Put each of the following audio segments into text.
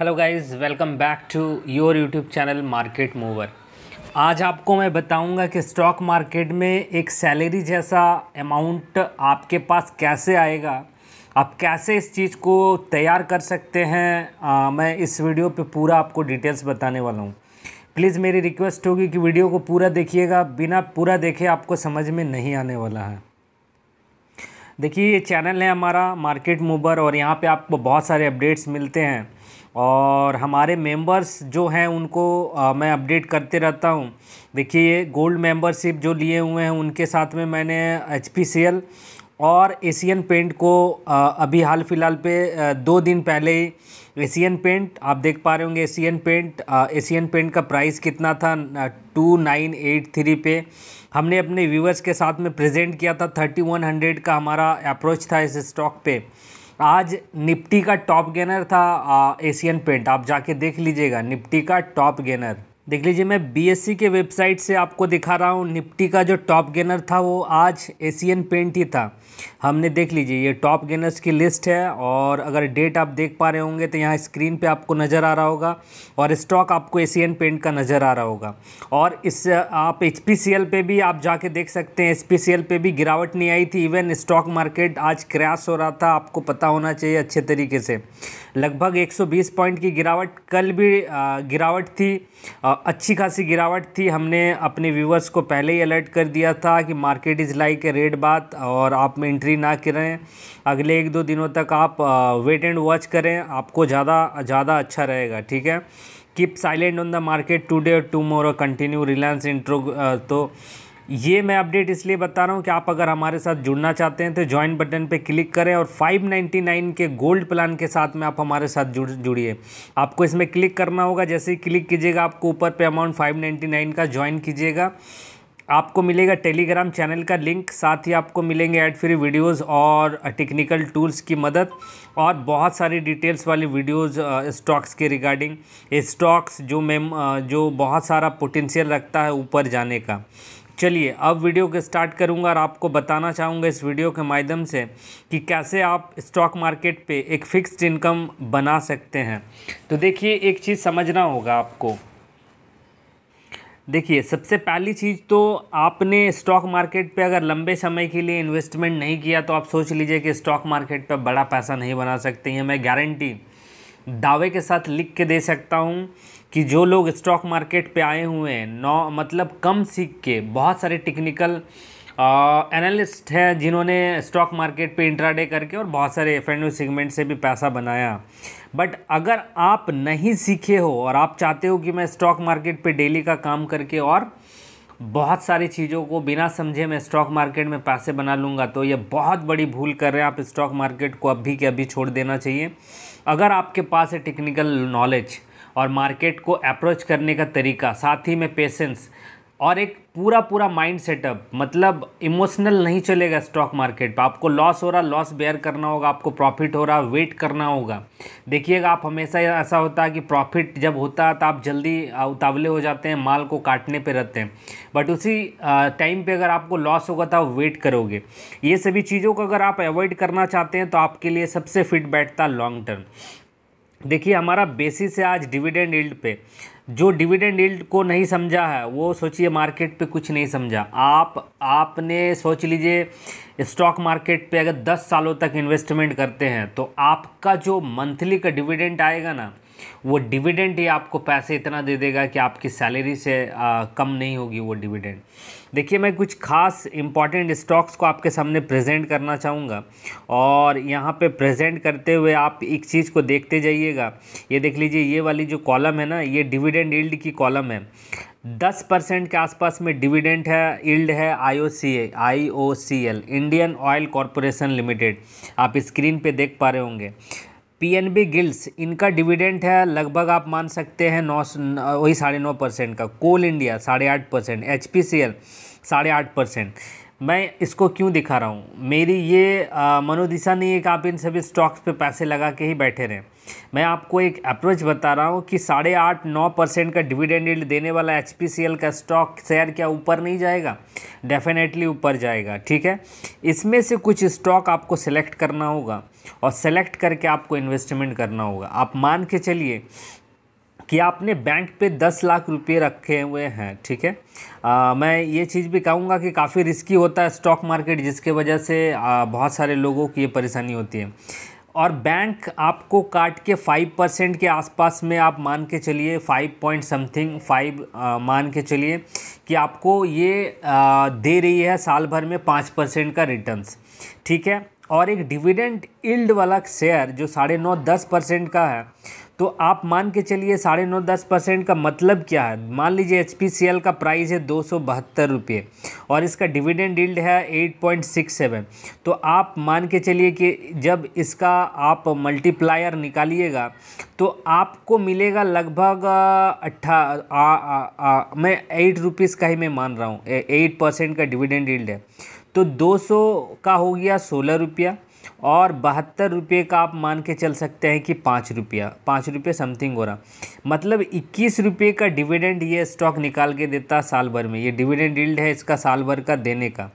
hello guys welcome back to your YouTube channel market mover आज आपको मैं बताऊंगा कि स्टॉक मार्केट में एक सैलरी जैसा अमाउंट आपके पास कैसे आएगा आप कैसे इस चीज़ को तैयार कर सकते हैं आ, मैं इस वीडियो पे पूरा आपको डिटेल्स बताने वाला हूँ प्लीज़ मेरी रिक्वेस्ट होगी कि वीडियो को पूरा देखिएगा बिना पूरा देखे आपको समझ में नहीं आने वाला है देखिए ये चैनल है हमारा मार्केट मूवर और यहाँ पे आपको बहुत सारे अपडेट्स मिलते हैं और हमारे मेंबर्स जो हैं उनको आ, मैं अपडेट करते रहता हूँ देखिए गोल्ड मेंबरशिप जो लिए हुए हैं उनके साथ में मैंने एच और एशियन पेंट को आ, अभी हाल फिलहाल पे आ, दो दिन पहले ही एशियन पेंट आप देख पा रहे होंगे एशियन पेंट एशियन पेंट का प्राइस कितना था टू नाइन एट थ्री पे हमने अपने व्यूवर्स के साथ में प्रेजेंट किया था थर्टी वन हंड्रेड का हमारा अप्रोच था इस स्टॉक पे आज निप्टी का टॉप गेनर था एशियन पेंट आप जाके देख लीजिएगा निप्टी का टॉप गेनर देख लीजिए मैं बीएससी के वेबसाइट से आपको दिखा रहा हूँ निफ्टी का जो टॉप गेनर था वो आज एशियन पेंट ही था हमने देख लीजिए ये टॉप गेनर्स की लिस्ट है और अगर डेट आप देख पा रहे होंगे तो यहाँ स्क्रीन पे आपको नज़र आ रहा होगा और स्टॉक आपको एशियन पेंट का नज़र आ रहा होगा और इस आप एच पी भी आप जाके देख सकते हैं एच पी भी गिरावट नहीं आई थी इवन स्टॉक मार्केट आज क्रैश हो रहा था आपको पता होना चाहिए अच्छे तरीके से लगभग एक पॉइंट की गिरावट कल भी गिरावट थी अच्छी खासी गिरावट थी हमने अपने व्यूवर्स को पहले ही अलर्ट कर दिया था कि market is like a red बात और आप में एंट्री ना करें अगले एक दो दिनों तक आप वेट एंड वॉच करें आपको ज़्यादा ज़्यादा अच्छा रहेगा ठीक है keep silent on the market today और tomorrow continue Reliance intro तो ये मैं अपडेट इसलिए बता रहा हूँ कि आप अगर हमारे साथ जुड़ना चाहते हैं तो ज्वाइन बटन पे क्लिक करें और 599 के गोल्ड प्लान के साथ में आप हमारे साथ जुड़ जुड़िए आपको इसमें क्लिक करना होगा जैसे ही क्लिक कीजिएगा आपको ऊपर पे अमाउंट 599 का ज्वाइन कीजिएगा आपको मिलेगा टेलीग्राम चैनल का लिंक साथ ही आपको मिलेंगे एड फ्री वीडियोस और टेक्निकल टूल्स की मदद और बहुत सारी डिटेल्स वाली वीडियोस स्टॉक्स के रिगार्डिंग स्टॉक्स जो मैम जो बहुत सारा पोटेंशियल रखता है ऊपर जाने का चलिए अब वीडियो को स्टार्ट करूंगा और आपको बताना चाहूँगा इस वीडियो के माध्यम से कि कैसे आप स्टॉक मार्केट पे एक फ़िक्स्ड इनकम बना सकते हैं तो देखिए एक चीज़ समझना होगा आपको देखिए सबसे पहली चीज़ तो आपने स्टॉक मार्केट पे अगर लंबे समय के लिए इन्वेस्टमेंट नहीं किया तो आप सोच लीजिए कि स्टॉक मार्केट पर बड़ा पैसा नहीं बना सकते हैं मैं गारंटी दावे के साथ लिख के दे सकता हूँ कि जो लोग स्टॉक मार्केट पे आए हुए हैं नौ मतलब कम सीख के बहुत सारे टेक्निकल एनालिस्ट हैं जिन्होंने स्टॉक मार्केट पे इंट्राडे करके और बहुत सारे एफ एंड सेगमेंट से भी पैसा बनाया बट अगर आप नहीं सीखे हो और आप चाहते हो कि मैं स्टॉक मार्केट पे डेली का काम करके और बहुत सारी चीज़ों को बिना समझे मैं स्टॉक मार्केट में पैसे बना लूँगा तो ये बहुत बड़ी भूल कर रहे हैं आप स्टॉक मार्केट को अभी के अभी छोड़ देना चाहिए अगर आपके पास है टेक्निकल नॉलेज और मार्केट को अप्रोच करने का तरीका साथ ही में पेशेंस और एक पूरा पूरा माइंड सेटअप मतलब इमोशनल नहीं चलेगा स्टॉक मार्केट पर आपको लॉस हो रहा लॉस बेयर करना होगा आपको प्रॉफिट हो रहा वेट करना होगा देखिएगा आप हमेशा ऐसा होता है कि प्रॉफिट जब होता है तो आप जल्दी उतावले हो जाते हैं माल को काटने पे रहते हैं बट उसी टाइम पे अगर आपको लॉस होगा तो आप वेट करोगे ये सभी चीज़ों को अगर आप अवॉइड करना चाहते हैं तो आपके लिए सबसे फिट बैठता लॉन्ग टर्म देखिए हमारा बेसिस है आज डिविडेंड यील्ड पे जो डिविडेंड यील्ड को नहीं समझा है वो सोचिए मार्केट पे कुछ नहीं समझा आप आपने सोच लीजिए स्टॉक मार्केट पे अगर 10 सालों तक इन्वेस्टमेंट करते हैं तो आपका जो मंथली का डिविडेंड आएगा ना वो डिविडेंड ही आपको पैसे इतना दे देगा कि आपकी सैलरी से आ, कम नहीं होगी वो डिविडेंड देखिए मैं कुछ खास इम्पॉर्टेंट स्टॉक्स को आपके सामने प्रेजेंट करना चाहूँगा और यहाँ पे प्रेजेंट करते हुए आप एक चीज़ को देखते जाइएगा ये देख लीजिए ये वाली जो कॉलम है ना ये डिविडेंड इल्ड की कॉलम है दस परसेंट के आसपास में डिविडेंट है इल्ड है I O C I O C L Indian Oil Corporation Limited आप स्क्रीन पे देख पा रहे होंगे पीएनबी गिल्स इनका डिविडेंट है लगभग आप मान सकते हैं नौ वही साढ़े नौ परसेंट का कोल इंडिया साढ़े आठ परसेंट एच साढ़े आठ परसेंट मैं इसको क्यों दिखा रहा हूँ मेरी ये मनोदिशा नहीं है कि आप इन सभी स्टॉक्स पे पैसे लगा के ही बैठे रहें मैं आपको एक अप्रोच बता रहा हूँ कि साढ़े आठ नौ परसेंट का डिविडेंड देने वाला एच का स्टॉक शेयर क्या ऊपर नहीं जाएगा डेफिनेटली ऊपर जाएगा ठीक है इसमें से कुछ स्टॉक आपको सेलेक्ट करना होगा और सेलेक्ट करके आपको इन्वेस्टमेंट करना होगा आप मान के चलिए कि आपने बैंक पे दस लाख रुपए रखे हुए हैं ठीक है आ, मैं ये चीज़ भी कहूँगा कि काफ़ी रिस्की होता है स्टॉक मार्केट जिसके वजह से आ, बहुत सारे लोगों की ये परेशानी होती है और बैंक आपको काट के फाइव परसेंट के आसपास में आप मान के चलिए फाइव पॉइंट समथिंग फाइव मान के चलिए कि आपको ये आ, दे रही है साल भर में पाँच परसेंट का रिटर्न्स ठीक है और एक डिविडेंड इल्ड वाला शेयर जो साढ़े नौ दस परसेंट का है तो आप मान के चलिए साढ़े नौ दस परसेंट का मतलब क्या है मान लीजिए एच पी सी एल का प्राइस है दो सौ बहत्तर रुपये और इसका डिविडेंड डील्ड है एट पॉइंट सिक्स सेवन तो आप मान के चलिए कि जब इसका आप मल्टीप्लायर निकालिएगा तो आपको मिलेगा लगभग अट्ठा मैं एट रुपीज़ का ही मैं मान रहा हूँ एट परसेंट का डिविडेंड डील्ड है तो 200 का हो गया सोलह रुपया और बहत्तर रुपये का आप मान के चल सकते हैं कि पाँच रुपया पाँच रुपये समथिंग हो रहा मतलब इक्कीस रुपये का डिविडेंड ये स्टॉक निकाल के देता साल भर में ये डिविडेंड डील्ड है इसका साल भर का देने का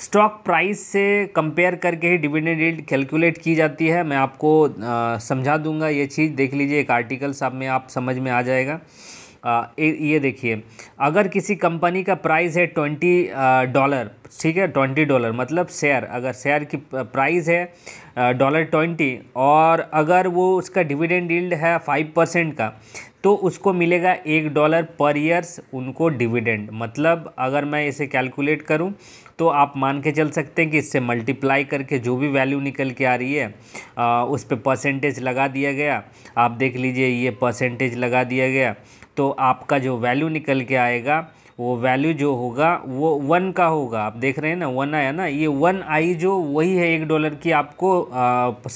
स्टॉक प्राइस से कंपेयर करके ही डिविडेंड डील्ड कैलकुलेट की जाती है मैं आपको समझा दूंगा ये चीज़ देख लीजिए एक आर्टिकल साहब में आप समझ में आ जाएगा ये देखिए अगर किसी कंपनी का प्राइस है ट्वेंटी डॉलर ठीक है ट्वेंटी डॉलर मतलब शेयर अगर शेयर की प्राइस है डॉलर ट्वेंटी और अगर वो उसका डिविडेंड यील्ड है फाइव परसेंट का तो उसको मिलेगा एक डॉलर पर ईयर्स उनको डिविडेंड मतलब अगर मैं इसे कैलकुलेट करूं तो आप मान के चल सकते हैं कि इससे मल्टीप्लाई करके जो भी वैल्यू निकल के आ रही है आ, उस पर परसेंटेज लगा दिया गया आप देख लीजिए ये परसेंटेज लगा दिया गया तो आपका जो वैल्यू निकल के आएगा वो वैल्यू जो होगा वो वन का होगा आप देख रहे हैं ना वन आया ना ये वन आई जो वही है एक डॉलर की आपको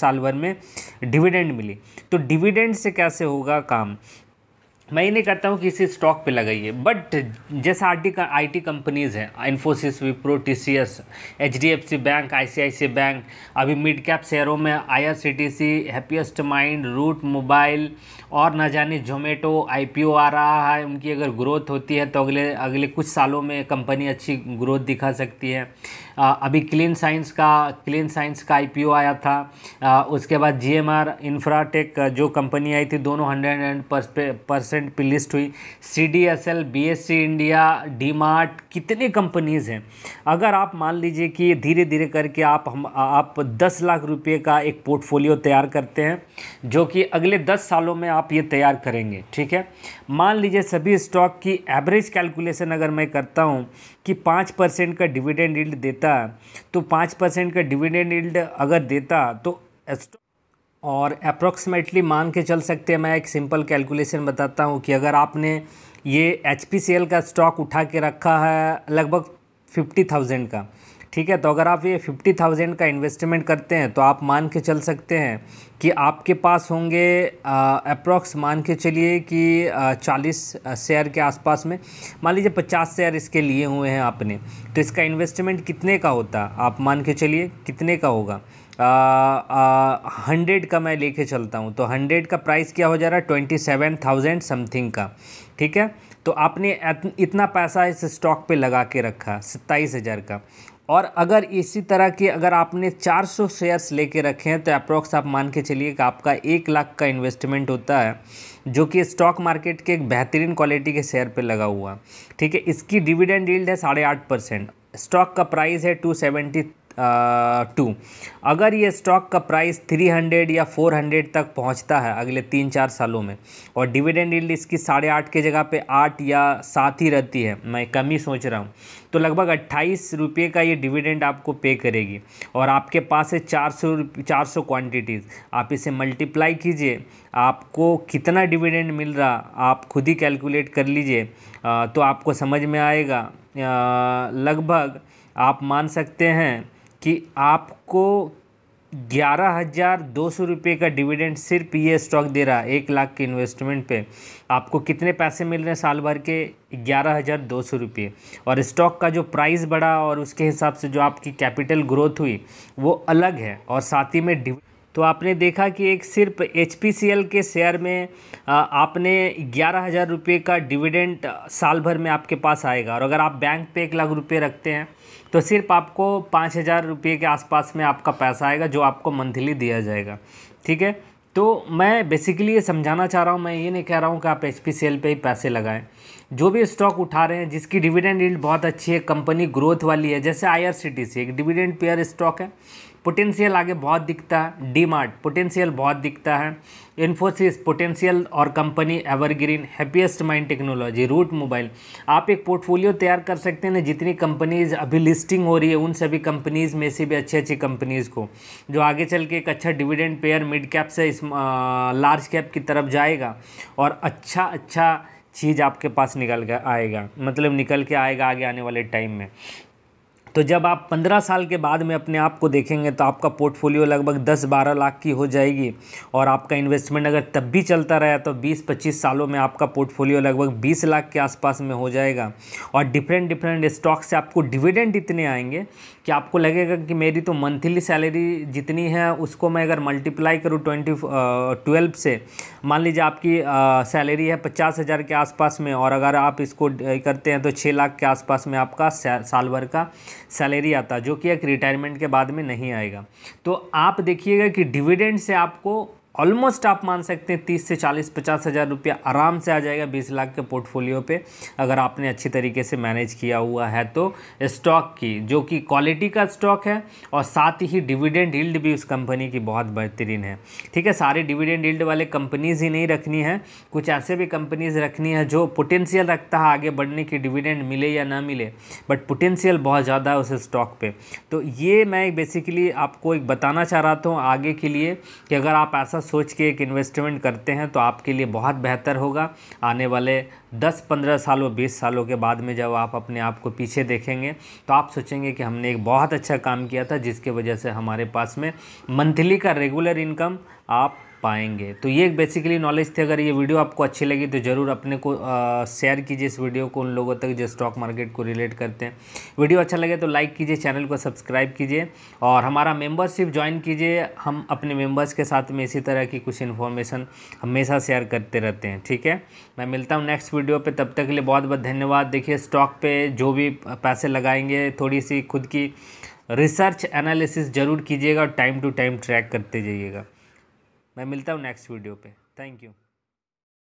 साल भर में डिविडेंड मिली तो डिविडेंड से कैसे होगा काम मैं नहीं करता हूँ कि इसी स्टॉक पे लगाइए बट जैसे R T I T companies हैं Infosys Wipro T C S H D F C bank I C I C bank अभी मिड कैप शेयरों में I R C T C happiest mind route mobile और ना जाने जोमेटो आई पी ओ आ रहा है उनकी अगर ग्रोथ होती है तो अगले अगले कुछ सालों में कंपनी अच्छी ग्रोथ दिखा सकती है अभी क्लीन साइंस का क्लीन साइंस का आईपीओ आया था उसके बाद जीएमआर इंफ्राटेक जो कंपनी आई थी दोनों हंड्रेड एंड परसेंट पे लिस्ट हुई C D S L B S C India D mart कितने कंपनीज़ हैं अगर आप मान लीजिए कि धीरे धीरे करके आप हम आप दस लाख रुपये का एक पोर्टफोलियो तैयार करते हैं जो कि अगले दस सालों में आप ये तैयार करेंगे ठीक है मान लीजिए सभी स्टॉक की एवरेज कैलकुलेशन अगर मैं करता हूँ कि पाँच परसेंट का डिविडेंड यील्ड देता तो पाँच परसेंट का डिविडेंड यील्ड अगर देता तो और अप्रॉक्सीमेटली मान के चल सकते हैं मैं एक सिंपल कैलकुलेशन बताता हूँ कि अगर आपने ये एच का स्टॉक उठा के रखा है लगभग फिफ्टी थाउजेंड का ठीक है तो अगर आप ये फिफ्टी थाउजेंड का इन्वेस्टमेंट करते हैं तो आप मान के चल सकते हैं कि आपके पास होंगे अप्रॉक्स मान के चलिए कि चालीस शेयर के आसपास में मान लीजिए पचास शेयर इसके लिए हुए हैं आपने तो इसका इन्वेस्टमेंट कितने का होता आप मान के चलिए कितने का होगा हंड्रेड का मैं लेके चलता हूँ तो हंड्रेड का प्राइस क्या हो जा रहा है ट्वेंटी सेवन थाउजेंड समथिंग का ठीक है तो आपने इतना पैसा इस स्टॉक पे लगा के रखा सत्ताईस हज़ार का और अगर इसी तरह के अगर आपने 400 शेयर्स लेके रखे हैं तो अप्रोक्स आप मान के चलिए कि आपका एक लाख का इन्वेस्टमेंट होता है जो कि स्टॉक मार्केट के एक बेहतरीन क्वालिटी के शेयर पे लगा हुआ ठीक है इसकी डिविडेंड डील्ड है साढ़े आठ परसेंट स्टॉक का प्राइस है टू सेवेंटी टू अगर ये स्टॉक का प्राइस 300 या 400 तक पहुंचता है अगले तीन चार सालों में और डिविडेंड यील्ड इसकी साढ़े आठ की जगह पे आठ या सात ही रहती है मैं कम ही सोच रहा हूँ तो लगभग अट्ठाईस रुपये का ये डिविडेंड आपको पे करेगी और आपके पास है चार सौ चार सौ क्वान्टिटीज़ आप इसे मल्टीप्लाई कीजिए आपको कितना डिविडेंड मिल रहा आप खुद ही कैलकुलेट कर लीजिए तो आपको समझ में आएगा लगभग आप मान सकते हैं कि आपको ग्यारह हज़ार दो सौ रुपये का डिविडेंड सिर्फ ये स्टॉक दे रहा है एक लाख के इन्वेस्टमेंट पे आपको कितने पैसे मिल रहे हैं साल भर के ग्यारह हज़ार दो सौ रुपये और स्टॉक का जो प्राइस बढ़ा और उसके हिसाब से जो आपकी कैपिटल ग्रोथ हुई वो अलग है और साथ ही में डिविडेंड तो आपने देखा कि एक सिर्फ एच के शेयर में आपने ग्यारह हज़ार रुपये का डिविडेंड साल भर में आपके पास आएगा और अगर आप बैंक पे एक लाख रुपये रखते हैं तो सिर्फ आपको पाँच हज़ार रुपये के आसपास में आपका पैसा आएगा जो आपको मंथली दिया जाएगा ठीक है तो मैं बेसिकली ये समझाना चाह रहा हूँ मैं ये नहीं कह रहा हूँ कि आप एच पी ही पैसे लगाएं जो भी स्टॉक उठा रहे हैं जिसकी डिविडेंड रील बहुत अच्छी है कंपनी ग्रोथ वाली है जैसे सी एक डिविडेंड पेयर स्टॉक है पोटेंशियल आगे बहुत दिखता है डी मार्ट पोटेंशियल बहुत दिखता है इन्फोसिस पोटेंशियल और company evergreen happiest mind technology route mobile आप एक पोर्टफोलियो तैयार कर सकते हैं ना जितनी कंपनीज अभी लिस्टिंग हो रही है उन सभी कंपनीज में से भी अच्छी अच्छी कंपनीज को जो आगे चल के एक अच्छा डिविडेंड पेयर मिड कैप से इस लार्ज कैप की तरफ जाएगा और अच्छा अच्छा चीज़ आपके पास निकल कर आएगा मतलब निकल के आएगा आगे आने वाले टाइम में तो जब आप पंद्रह साल के बाद में अपने आप को देखेंगे तो आपका पोर्टफोलियो लगभग दस बारह लाख की हो जाएगी और आपका इन्वेस्टमेंट अगर तब भी चलता रहा तो बीस पच्चीस सालों में आपका पोर्टफोलियो लगभग बीस लाख के आसपास में हो जाएगा और डिफरेंट डिफरेंट स्टॉक से आपको डिविडेंड इतने आएंगे कि आपको लगेगा कि मेरी तो मंथली सैलरी जितनी है उसको मैं अगर मल्टीप्लाई करूँ ट्वेंटी ट्वेल्व से मान लीजिए आपकी सैलरी है पचास हज़ार के आसपास में और अगर आप इसको करते हैं तो छः लाख के आसपास में आपका साल भर का सैलरी आता जो कि एक रिटायरमेंट के बाद में नहीं आएगा तो आप देखिएगा कि डिविडेंड से आपको ऑलमोस्ट आप मान सकते हैं तीस से चालीस पचास हज़ार रुपया आराम से आ जाएगा बीस लाख के पोर्टफोलियो पे अगर आपने अच्छी तरीके से मैनेज किया हुआ है तो स्टॉक की जो कि क्वालिटी का स्टॉक है और साथ ही डिविडेंड हिल्ड भी उस कंपनी की बहुत बेहतरीन है ठीक है सारे डिविडेंड हिल्ड वाले कंपनीज़ ही नहीं रखनी है कुछ ऐसे भी कंपनीज़ रखनी है जो पोटेंशियल रखता है आगे बढ़ने की डिविडेंड मिले या ना मिले बट पोटेंशियल बहुत ज़्यादा है उस स्टॉक पर तो ये मैं बेसिकली आपको एक बताना चाह रहा था आगे के लिए कि अगर आप ऐसा सोच के एक इन्वेस्टमेंट करते हैं तो आपके लिए बहुत बेहतर होगा आने वाले 10-15 सालों 20 सालों के बाद में जब आप अपने आप को पीछे देखेंगे तो आप सोचेंगे कि हमने एक बहुत अच्छा काम किया था जिसके वजह से हमारे पास में मंथली का रेगुलर इनकम आप पाएंगे तो ये बेसिकली नॉलेज थी अगर ये वीडियो आपको अच्छी लगी तो ज़रूर अपने को शेयर कीजिए इस वीडियो को उन लोगों तक जो स्टॉक मार्केट को रिलेट करते हैं वीडियो अच्छा लगे तो लाइक कीजिए चैनल को सब्सक्राइब कीजिए और हमारा मेम्बरशिप ज्वाइन कीजिए हम अपने मेम्बर्स के साथ में इसी तरह की कुछ इन्फॉर्मेशन हमेशा शेयर करते रहते हैं ठीक है मैं मिलता हूँ नेक्स्ट वीडियो पर तब तक के लिए बहुत बहुत धन्यवाद देखिए स्टॉक पर जो भी पैसे लगाएंगे थोड़ी सी खुद की रिसर्च एनालिसिस ज़रूर कीजिएगा और टाइम टू टाइम ट्रैक करते जाइएगा मैं मिलता हूँ नेक्स्ट वीडियो पे थैंक यू